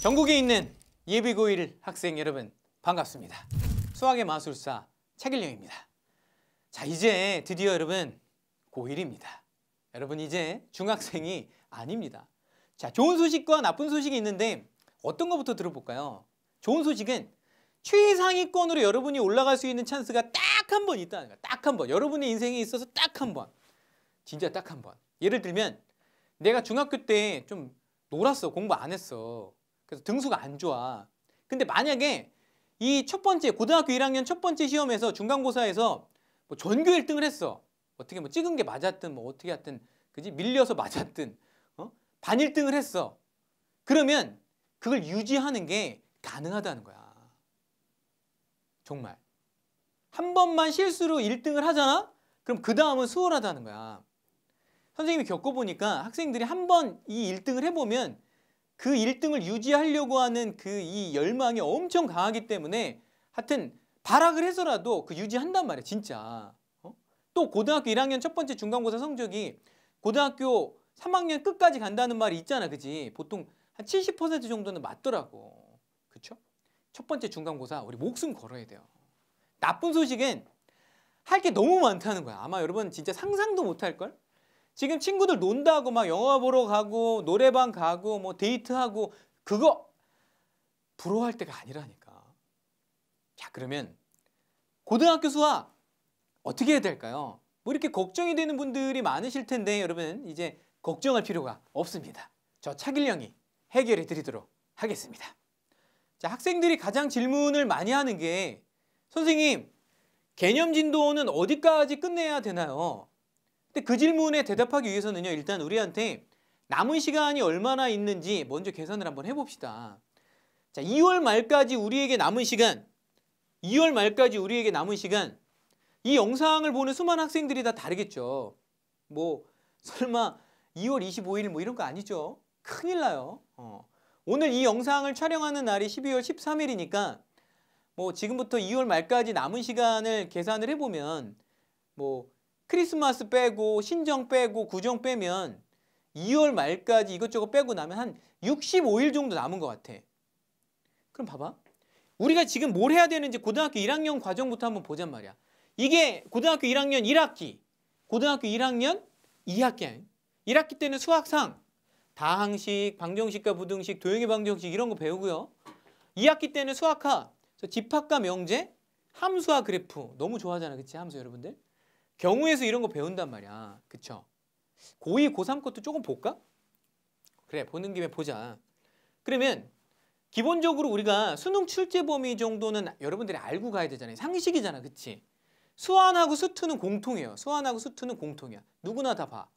전국에 있는 예비고1 학생 여러분 반갑습니다. 수학의 마술사 차길령입니다. 자 이제 드디어 여러분 고1입니다. 여러분 이제 중학생이 아닙니다. 자 좋은 소식과 나쁜 소식이 있는데 어떤 것부터 들어볼까요? 좋은 소식은 최상위권으로 여러분이 올라갈 수 있는 찬스가 딱 한 번 있다는 거예요. 딱한 번. 여러분의 인생에 있어서 딱 한 번. 진짜 딱 한 번. 예를 들면 내가 중학교 때 좀 놀았어. 공부 안 했어. 그래서 등수가 안 좋아. 근데 만약에 이 첫 번째 고등학교 1학년 첫 번째 시험에서 중간고사에서 뭐 전교 1등을 했어. 어떻게 뭐 찍은 게 맞았든 뭐 어떻게 하든 그지 밀려서 맞았든 어? 반 1등을 했어. 그러면 그걸 유지하는 게 가능하다는 거야. 정말. 한 번만 실수로 1등을 하잖아? 그럼 그 다음은 수월하다는 거야. 선생님이 겪어보니까 학생들이 한 번 이 1등을 해보면 그 1등을 유지하려고 하는 그 이 열망이 엄청 강하기 때문에 하여튼 발악을 해서라도 그 유지한단 말이야 진짜 어? 또 고등학교 1학년 첫 번째 중간고사 성적이 고등학교 3학년 끝까지 간다는 말이 있잖아 그지 보통 한 70% 정도는 맞더라고 그쵸? 첫 번째 중간고사 우리 목숨 걸어야 돼요 나쁜 소식엔 할 게 너무 많다는 거야 아마 여러분 진짜 상상도 못할걸? 지금 친구들 논다고 막 영화 보러 가고 노래방 가고 뭐 데이트하고 그거 부러워할 때가 아니라니까. 자 그러면 고등학교 수학 어떻게 해야 될까요? 뭐 이렇게 걱정이 되는 분들이 많으실 텐데 여러분 이제 걱정할 필요가 없습니다. 저 차길령이 해결해 드리도록 하겠습니다. 자, 학생들이 가장 질문을 많이 하는 게 선생님 개념 진도는 어디까지 끝내야 되나요? 근데 그 질문에 대답하기 위해서는요. 일단 우리한테 남은 시간이 얼마나 있는지 먼저 계산을 한번 해봅시다. 자, 2월 말까지 우리에게 남은 시간 2월 말까지 우리에게 남은 시간 이 영상을 보는 수많은 학생들이 다 다르겠죠. 뭐 설마 2월 25일 뭐 이런 거 아니죠. 큰일 나요. 어. 오늘 이 영상을 촬영하는 날이 12월 13일이니까 뭐 지금부터 2월 말까지 남은 시간을 계산을 해보면 뭐 크리스마스 빼고 신정 빼고 구정 빼면 2월 말까지 이것저것 빼고 나면 한 65일 정도 남은 것 같아. 그럼 봐봐. 우리가 지금 뭘 해야 되는지 고등학교 1학년 과정부터 한번 보잔 말이야. 이게 고등학교 1학년 1학기, 고등학교 1학년 2학기 아니 1학기 때는 수학상, 다항식, 방정식과 부등식, 도형의 방정식 이런 거 배우고요. 2학기 때는 수학하, 집합과 명제, 함수와 그래프 너무 좋아하잖아, 그치 함수 여러분들? 경우에서 이런 거 배운단 말이야. 그쵸? 고2, 고3 것도 조금 볼까? 그래, 보는 김에 보자. 그러면 기본적으로 우리가 수능 출제 범위 정도는 여러분들이 알고 가야 되잖아요. 상식이잖아, 그치? 수완하고 수투는 공통이에요. 수완하고 수투는 공통이야. 누구나 다 봐.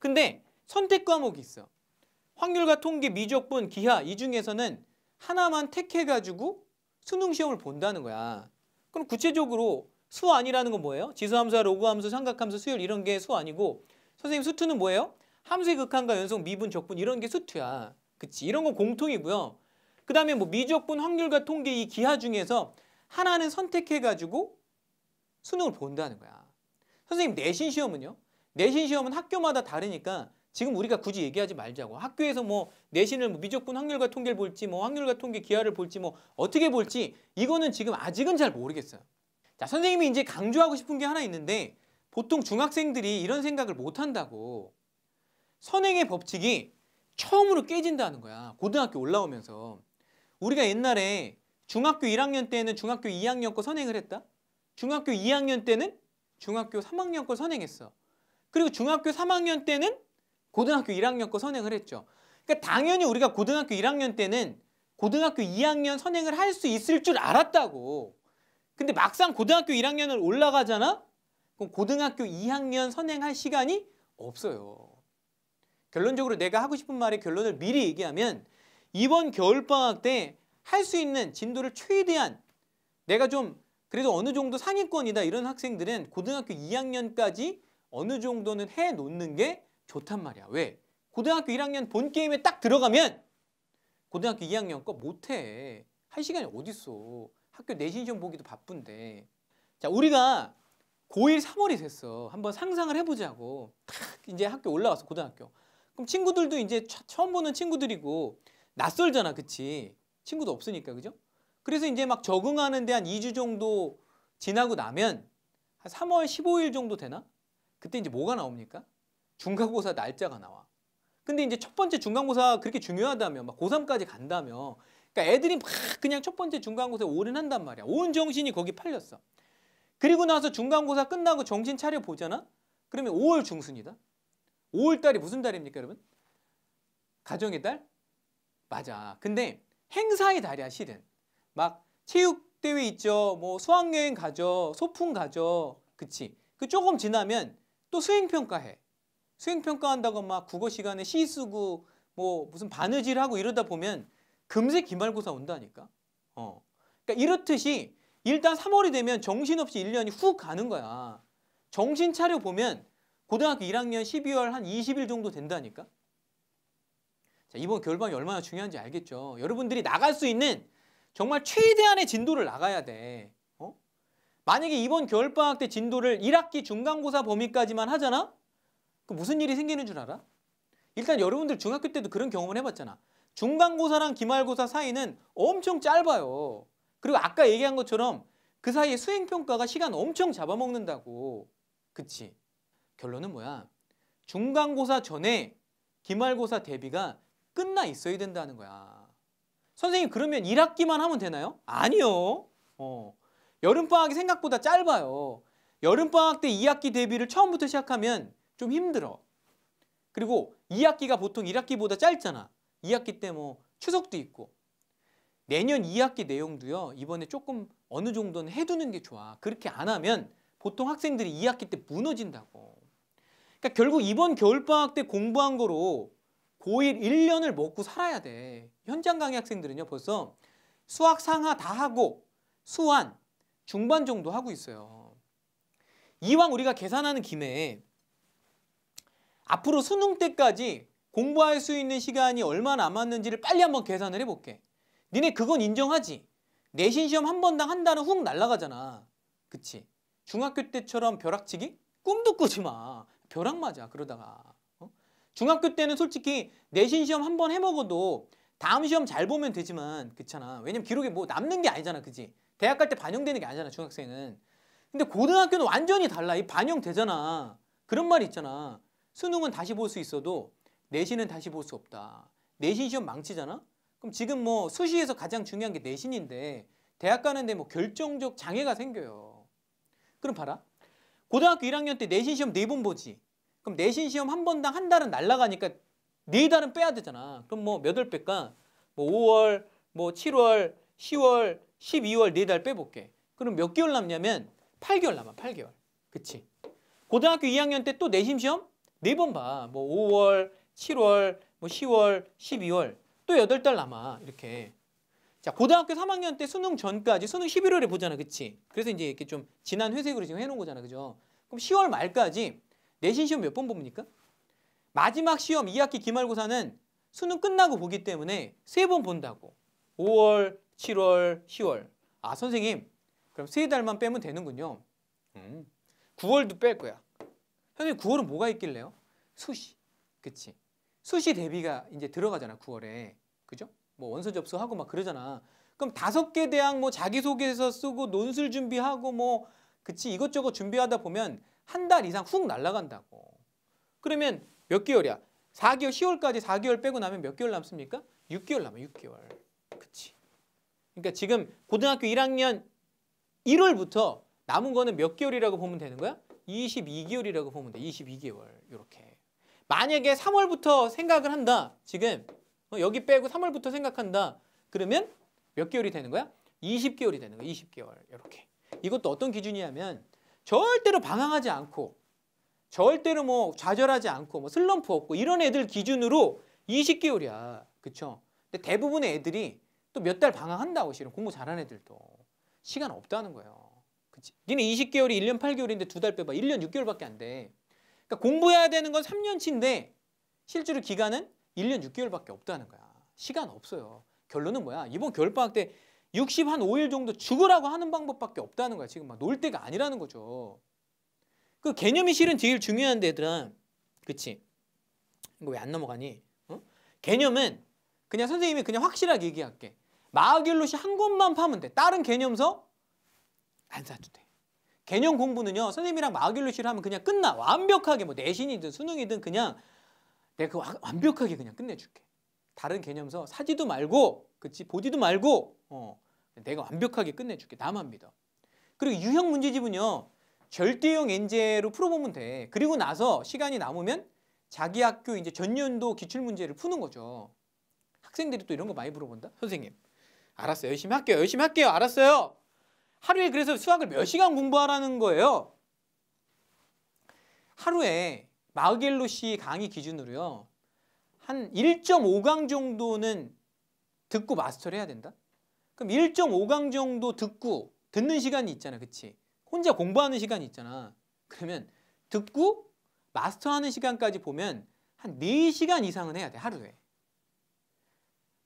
근데 선택 과목이 있어. 확률과 통계, 미적분, 기하 이 중에서는 하나만 택해가지고 수능 시험을 본다는 거야. 그럼 구체적으로 수 아니라는 건 뭐예요? 지수함수와 로그함수, 삼각함수, 수열 이런 게 수 아니고 선생님 수투는 뭐예요? 함수의 극한과 연속, 미분, 적분 이런 게 수투야. 그치? 이런 건 공통이고요. 그 다음에 뭐 미적분, 확률과 통계 이 기하 중에서 하나는 선택해가지고 수능을 본다는 거야. 선생님 내신 시험은요? 내신 시험은 학교마다 다르니까 지금 우리가 굳이 얘기하지 말자고. 학교에서 뭐 내신을 뭐 미적분 확률과 통계를 볼지 뭐 확률과 통계 기하를 볼지 뭐 어떻게 볼지 이거는 지금 아직은 잘 모르겠어요. 자, 선생님이 이제 강조하고 싶은 게 하나 있는데 보통 중학생들이 이런 생각을 못 한다고. 선행의 법칙이 처음으로 깨진다는 거야. 고등학교 올라오면서. 우리가 옛날에 중학교 1학년 때는 중학교 2학년 거 선행을 했다. 중학교 2학년 때는 중학교 3학년 거 선행했어. 그리고 중학교 3학년 때는 고등학교 1학년 거 선행을 했죠. 그러니까 당연히 우리가 고등학교 1학년 때는 고등학교 2학년 선행을 할 수 있을 줄 알았다고. 근데 막상 고등학교 1학년을 올라가잖아? 그럼 고등학교 2학년 선행할 시간이 없어요. 결론적으로 내가 하고 싶은 말의 결론을 미리 얘기하면 이번 겨울방학 때 할 수 있는 진도를 최대한 내가 좀 그래도 어느 정도 상위권이다 이런 학생들은 고등학교 2학년까지 어느 정도는 해놓는 게 좋단 말이야. 왜? 고등학교 1학년 본 게임에 딱 들어가면 고등학교 2학년 거 못해. 할 시간이 어딨어. 학교 내신 시험 보기도 바쁜데 자 우리가 고1 3월이 됐어. 한번 상상을 해보자고. 탁 이제 학교 올라왔어 고등학교. 그럼 친구들도 이제 처음 보는 친구들이고 낯설잖아 그치? 친구도 없으니까 그죠? 그래서 이제 막 적응하는 데 한 2주 정도 지나고 나면 한 3월 15일 정도 되나? 그때 이제 뭐가 나옵니까? 중간고사 날짜가 나와. 근데 이제 첫 번째 중간고사 그렇게 중요하다면막 고3까지 간다며 그러니까 애들이 막 그냥 첫 번째 중간고사에 올인한단 말이야. 온 정신이 거기 팔렸어. 그리고 나서 중간고사 끝나고 정신 차려 보잖아. 그러면 5월 중순이다. 5월 달이 무슨 달입니까, 여러분? 가정의 달? 맞아. 근데 행사의 달이야, 실은. 막 체육 대회 있죠. 뭐 수학 여행 가죠. 소풍 가죠. 그치? 그 조금 지나면 또 수행 평가해. 수행 평가한다고 막 국어 시간에 시 쓰고 뭐 무슨 바느질 하고 이러다 보면 금세 기말고사 온다니까. 어. 그러니까 이렇듯이 일단 3월이 되면 정신없이 1년이 훅 가는 거야. 정신 차려 보면 고등학교 1학년 12월 한 20일 정도 된다니까. 자, 이번 겨울방이 얼마나 중요한지 알겠죠. 여러분들이 나갈 수 있는 정말 최대한의 진도를 나가야 돼. 어? 만약에 이번 겨울방학 때 진도를 1학기 중간고사 범위까지만 하잖아? 그 무슨 일이 생기는 줄 알아? 일단 여러분들 중학교 때도 그런 경험을 해봤잖아. 중간고사랑 기말고사 사이는 엄청 짧아요. 그리고 아까 얘기한 것처럼 그 사이에 수행평가가 시간 엄청 잡아먹는다고. 그치? 결론은 뭐야? 중간고사 전에 기말고사 대비가 끝나 있어야 된다는 거야. 선생님 그러면 1학기만 하면 되나요? 아니요. 어. 여름방학이 생각보다 짧아요. 여름방학 때 2학기 대비를 처음부터 시작하면 좀 힘들어. 그리고 2학기가 보통 1학기보다 짧잖아. 2학기 때 뭐 추석도 있고 내년 2학기 내용도요. 이번에 조금 어느 정도는 해두는 게 좋아. 그렇게 안 하면 보통 학생들이 2학기 때 무너진다고. 그러니까 결국 이번 겨울방학 때 공부한 거로 고1 1년을 먹고 살아야 돼. 현장 강의 학생들은요. 벌써 수학 상하 다 하고 수완 중반 정도 하고 있어요. 이왕 우리가 계산하는 김에 앞으로 수능 때까지 공부할 수 있는 시간이 얼마 남았는지를 빨리 한번 계산을 해볼게. 니네 그건 인정하지? 내신 시험 한 번당 한 달은 훅 날아가잖아. 그치? 중학교 때처럼 벼락치기? 꿈도 꾸지 마. 벼락 맞아, 그러다가. 어? 중학교 때는 솔직히 내신 시험 한 번 해먹어도 다음 시험 잘 보면 되지만 그렇잖아. 왜냐면 기록에 뭐 남는 게 아니잖아, 그치 대학 갈 때 반영되는 게 아니잖아, 중학생은. 근데 고등학교는 완전히 달라. 이 반영되잖아. 그런 말이 있잖아. 수능은 다시 볼 수 있어도 내신은 다시 볼 수 없다. 내신 시험 망치잖아? 그럼 지금 뭐 수시에서 가장 중요한 게 내신인데 대학 가는데 뭐 결정적 장애가 생겨요. 그럼 봐라. 고등학교 1학년 때 내신 시험 네 번 보지. 그럼 내신 시험 한 번당 한 달은 날라가니까 네 달은 빼야 되잖아. 그럼 뭐 몇월 뺄까? 뭐 5월, 뭐 7월, 10월, 12월 네 달 빼볼게. 그럼 몇 개월 남냐면 8개월 남아, 8개월. 그치? 고등학교 2학년 때 또 내신 시험 네 번 봐. 뭐 5월, 7월, 뭐 10월, 12월 또 8달 남아 이렇게 자 고등학교 3학년 때 수능 전까지 수능 11월에 보잖아 그치? 그래서 이제 이렇게 좀 진한 회색으로 지금 해놓은 거잖아 그죠? 그럼 10월 말까지 내신 시험 몇 번 봅니까? 마지막 시험 2학기 기말고사는 수능 끝나고 보기 때문에 세 번 본다고 5월, 7월, 10월 아 선생님 그럼 세 달만 빼면 되는군요 음. 9월도 뺄 거야 선생님 9월은 뭐가 있길래요? 수시 그치? 수시 대비가 이제 들어가잖아 9월에 그죠? 뭐 원서 접수하고 막 그러잖아. 그럼 다섯 개 대학 뭐 자기소개서 쓰고 논술 준비하고 뭐 그치 이것저것 준비하다 보면 한 달 이상 훅 날아간다고. 그러면 몇 개월이야? 4개월, 10월까지 4개월 빼고 나면 몇 개월 남습니까? 6개월 남아, 6개월. 그치. 그러니까 지금 고등학교 1학년 1월부터 남은 거는 몇 개월이라고 보면 되는 거야? 22개월이라고 보면 돼, 22개월. 이렇게. 만약에 3월부터 생각을 한다. 지금 여기 빼고 3월부터 생각한다. 그러면 몇 개월이 되는 거야? 20개월이 되는 거야. 20개월 이렇게. 이것도 어떤 기준이냐면 절대로 방황하지 않고 절대로 뭐 좌절하지 않고 뭐 슬럼프 없고 이런 애들 기준으로 20개월이야. 그쵸? 근데 대부분의 애들이 또 몇 달 방황한다고 싫어. 공부 잘하는 애들도 시간 없다는 거예요. 그치? 니네 20개월이 1년 8개월인데 두 달 빼봐. 1년 6개월밖에 안 돼. 그러니까 공부해야 되는 건 3년치인데 실제로 기간은 1년 6개월밖에 없다는 거야. 시간 없어요. 결론은 뭐야? 이번 겨울방학 때60 한 5일 정도 죽으라고 하는 방법밖에 없다는 거야. 지금 막 놀 때가 아니라는 거죠. 그 개념이 실은 제일 중요한데 얘들아. 그치? 이거 왜 안 넘어가니? 어? 개념은 그냥 선생님이 그냥 확실하게 얘기할게. 마하길롯시한곳만 파면 돼. 다른 개념서 안 사도 돼. 개념 공부는요. 선생님이랑 마하길루시를 하면 그냥 끝나. 완벽하게 뭐 내신이든 수능이든 그냥 내가 그 완벽하게 그냥 끝내줄게. 다른 개념서 사지도 말고 그치 보지도 말고 어, 내가 완벽하게 끝내줄게. 나만 믿어. 그리고 유형 문제집은요. 절대형 엔제로 풀어보면 돼. 그리고 나서 시간이 남으면 자기 학교 이제 전년도 기출문제를 푸는 거죠. 학생들이 또 이런 거 많이 물어본다? 선생님, 알았어요. 열심히 할게요. 열심히 할게요. 알았어요. 하루에 그래서 수학을 몇 시간 공부하라는 거예요. 하루에 마겔로 그씨 강의 기준으로요. 한 1.5강 정도는 듣고 마스터를 해야 된다? 그럼 1.5강 정도 듣고 듣는 시간이 있잖아. 그치? 혼자 공부하는 시간이 있잖아. 그러면 듣고 마스터하는 시간까지 보면 한 4시간 이상은 해야 돼. 하루에.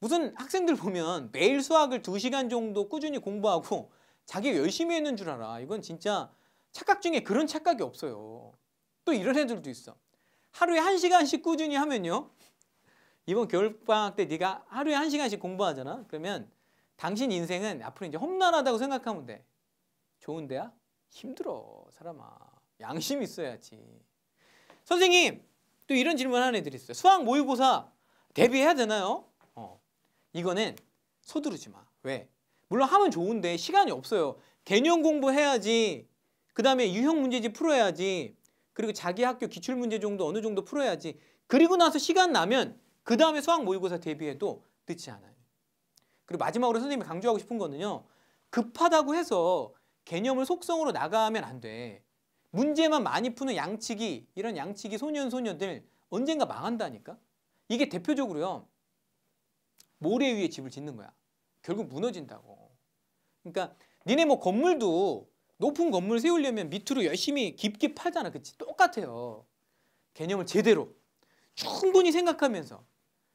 무슨 학생들 보면 매일 수학을 2시간 정도 꾸준히 공부하고 자기가 열심히 했는 줄 알아. 이건 진짜 착각 중에 그런 착각이 없어요. 또 이런 애들도 있어. 하루에 한시간씩 꾸준히 하면요. 이번 겨울방학 때 네가 하루에 한시간씩 공부하잖아. 그러면 당신 인생은 앞으로 이제 험난하다고 생각하면 돼. 좋은 데야? 힘들어, 사람아. 양심 있어야지. 선생님, 또 이런 질문하는 애들이 있어요. 수학 모의고사 대비해야 되나요? 어. 이거는 서두르지 마. 왜? 물론 하면 좋은데 시간이 없어요. 개념 공부해야지. 그다음에 유형 문제집 풀어야지. 그리고 자기 학교 기출 문제 정도 어느 정도 풀어야지. 그리고 나서 시간 나면 그다음에 수학 모의고사 대비해도 늦지 않아요. 그리고 마지막으로 선생님이 강조하고 싶은 거는요. 급하다고 해서 개념을 속성으로 나가면 안 돼. 문제만 많이 푸는 양치기, 이런 양치기 소년 소녀들 언젠가 망한다니까? 이게 대표적으로요. 모래 위에 집을 짓는 거야. 결국 무너진다고. 그러니까 니네 뭐 건물도 높은 건물 세우려면 밑으로 열심히 깊게 파잖아. 그치? 똑같아요. 개념을 제대로 충분히 생각하면서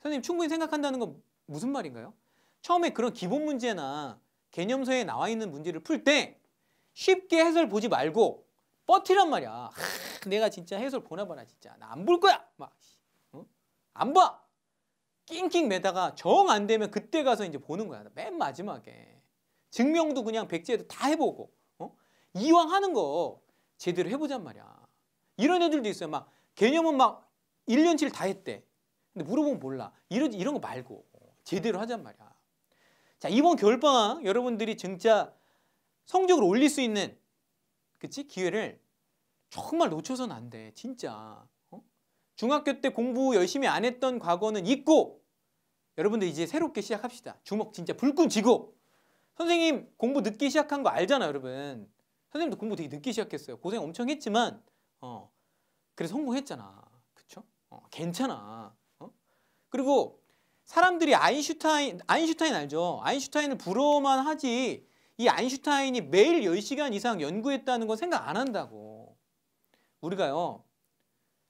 선생님 충분히 생각한다는 건 무슨 말인가요? 처음에 그런 기본 문제나 개념서에 나와 있는 문제를 풀 때 쉽게 해설 보지 말고 버티란 말이야. 하, 내가 진짜 해설 보나 봐라 진짜. 나 안 볼 거야. 막 어? 안 봐. 낑낑 매다가 정 안 되면 그때 가서 이제 보는 거야. 맨 마지막에. 증명도 그냥 백지에도 다 해보고 어? 이왕 하는 거 제대로 해보잔 말이야. 이런 애들도 있어요. 막 개념은 막 1년치를 다 했대. 근데 물어보면 몰라. 이런, 이런 거 말고 제대로 하잔 말이야. 자 이번 겨울방학 여러분들이 진짜 성적을 올릴 수 있는 그치 기회를 정말 놓쳐선 안 돼. 진짜. 중학교 때 공부 열심히 안 했던 과거는 잊고 여러분들 이제 새롭게 시작합시다. 주먹 진짜 불끈 쥐고 선생님 공부 늦게 시작한 거 알잖아 여러분. 선생님도 공부 되게 늦게 시작했어요. 고생 엄청 했지만 어 그래서 성공했잖아. 그쵸? 어, 괜찮아. 어? 그리고 사람들이 아인슈타인, 아인슈타인 알죠? 아인슈타인을 부러워만 하지 이 아인슈타인이 매일 열시간 이상 연구했다는 건 생각 안 한다고. 우리가요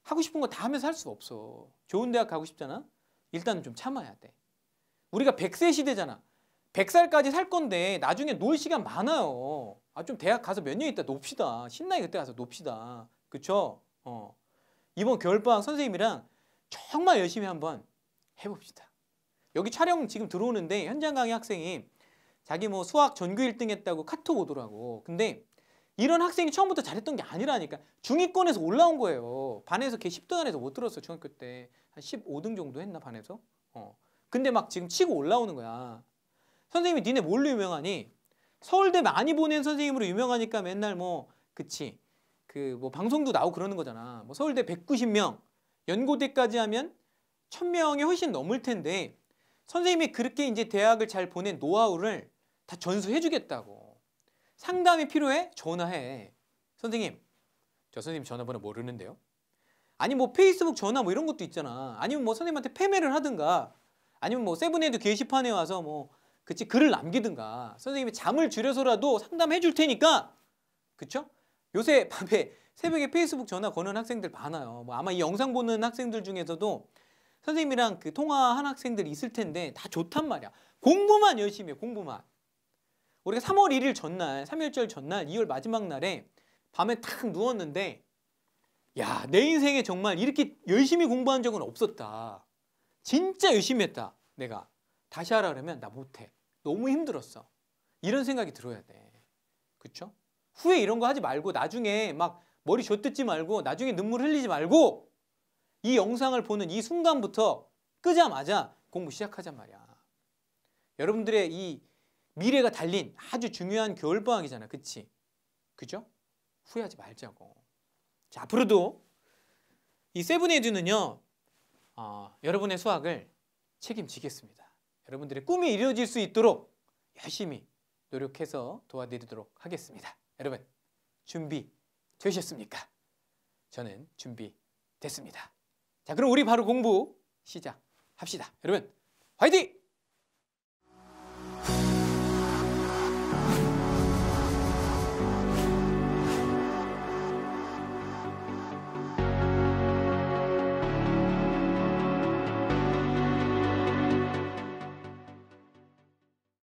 하고 싶은 거 다 하면서 할 수 없어. 좋은 대학 가고 싶잖아. 일단 은좀 참아야 돼. 우리가 100세 시대잖아. 100살까지 살 건데 나중에 놀 시간 많아요. 아 좀 대학 가서 몇 년 있다 놉시다. 신나게 그때 가서 놉시다. 그쵸? 어. 이번 겨울방학 선생님이랑 정말 열심히 한번 해봅시다. 여기 촬영 지금 들어오는데 현장 강의 학생이 자기 뭐 수학 전교 1등 했다고 카톡 오더라고. 근데 이런 학생이 처음부터 잘했던 게 아니라니까 중위권에서 올라온 거예요 반에서 걔 10등 안에서 못 들었어 중학교 때 한 15등 정도 했나 반에서 어 근데 막 지금 치고 올라오는 거야 선생님이 니네 뭘로 유명하니 서울대 많이 보낸 선생님으로 유명하니까 맨날 뭐 그치 그 뭐 방송도 나오고 그러는 거잖아 뭐 서울대 190명 연고대까지 하면 1000명이 훨씬 넘을 텐데 선생님이 그렇게 이제 대학을 잘 보낸 노하우를 다 전수해 주겠다고 상담이 필요해? 전화해. 선생님, 저 선생님 전화번호 모르는데요. 아니 뭐 페이스북 전화 뭐 이런 것도 있잖아. 아니면 뭐 선생님한테 패매를 하든가. 아니면 뭐 세븐에도 게시판에 와서 뭐 그치 글을 남기든가. 선생님이 잠을 줄여서라도 상담해 줄 테니까. 그쵸? 요새 밤에 새벽에 페이스북 전화 거는 학생들 많아요. 뭐 아마 이 영상 보는 학생들 중에서도 선생님이랑 그 통화한 학생들 있을 텐데 다 좋단 말이야. 공부만 열심히 해, 공부만. 우리가 3월 1일 전날, 3일절 전날, 2월 마지막 날에 밤에 탁 누웠는데 야, 내 인생에 정말 이렇게 열심히 공부한 적은 없었다. 진짜 열심히 했다, 내가. 다시 하라 그러면 나 못해. 너무 힘들었어. 이런 생각이 들어야 돼. 그쵸? 후에 이런 거 하지 말고 나중에 막 머리 젖듣지 말고 나중에 눈물 흘리지 말고 이 영상을 보는 이 순간부터 끄자마자 공부 시작하자 말이야. 여러분들의 이 미래가 달린 아주 중요한 겨울방학이잖아. 그치? 그죠? 후회하지 말자고. 자, 앞으로도 이 세븐에듀는요. 어, 여러분의 수학을 책임지겠습니다. 여러분들의 꿈이 이루어질 수 있도록 열심히 노력해서 도와드리도록 하겠습니다. 여러분 준비 되셨습니까? 저는 준비됐습니다. 자 그럼 우리 바로 공부 시작합시다. 여러분 화이팅!